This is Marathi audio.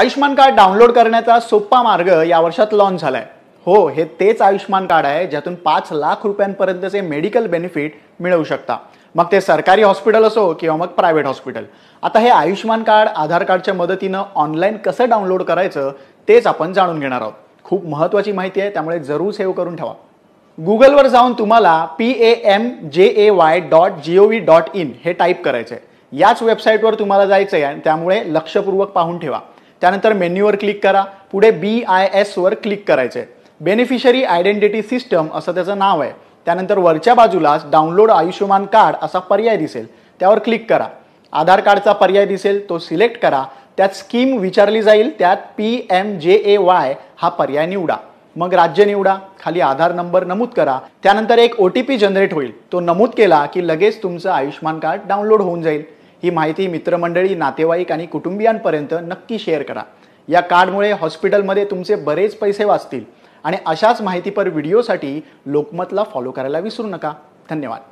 आयुष्यमान कार्ड डाउनलोड करण्याचा सोपा मार्ग या वर्षात लॉन्च झालाय हो हे तेच आयुष्यमान कार्ड आहे ज्यातून पाच लाख रुपयांपर्यंतचे मेडिकल बेनिफिट मिळवू शकता मग ते सरकारी हॉस्पिटल असो किंवा मग प्रायव्हेट हॉस्पिटल आता हे आयुष्यमान कार्ड आधार कार्डच्या मदतीनं ऑनलाईन कसं डाउनलोड करायचं तेच आपण जाणून घेणार आहोत खूप महत्वाची माहिती आहे त्यामुळे जरूर सेव्ह करून ठेवा गुगलवर जाऊन तुम्हाला P A M J A Y dot G O V dot I N type करायचं आहे याच वेबसाईटवर तुम्हाला जायचं आहे त्यामुळे लक्षपूर्वक पाहून ठेवा त्यानंतर मेन्यूवर क्लिक करा पुढे बी आय एसवर क्लिक आहे बेनिफिशरी आयडेंटिटी सिस्टम असं त्याचं नाव आहे त्यानंतर वरच्या बाजूला डाउनलोड आयुष्यमान कार्ड असा पर्याय दिसेल त्यावर क्लिक करा आधार कार्डचा पर्याय दिसेल तो सिलेक्ट करा त्यात स्कीम विचारली जाईल त्यात P M J A Y हा पर्याय निवडा मग राज्य निवडा खाली आधार नंबर नमूद करा त्यानंतर एक ओ टी पी जनरेट होईल तो नमूद केला की लगेच तुमचं आयुष्यमान कार्ड डाउनलोड होऊन जाईल ही माहिती मित्रमंडळी नातेवाईक आणि कुटुंबियांपर्यंत नक्की शेअर करा या कार्डमुळे हॉस्पिटलमध्ये तुमचे बरेच पैसे वाचतील आणि अशाच माहितीपर व्हिडिओसाठी लोकमतला फॉलो करायला विसरू नका धन्यवाद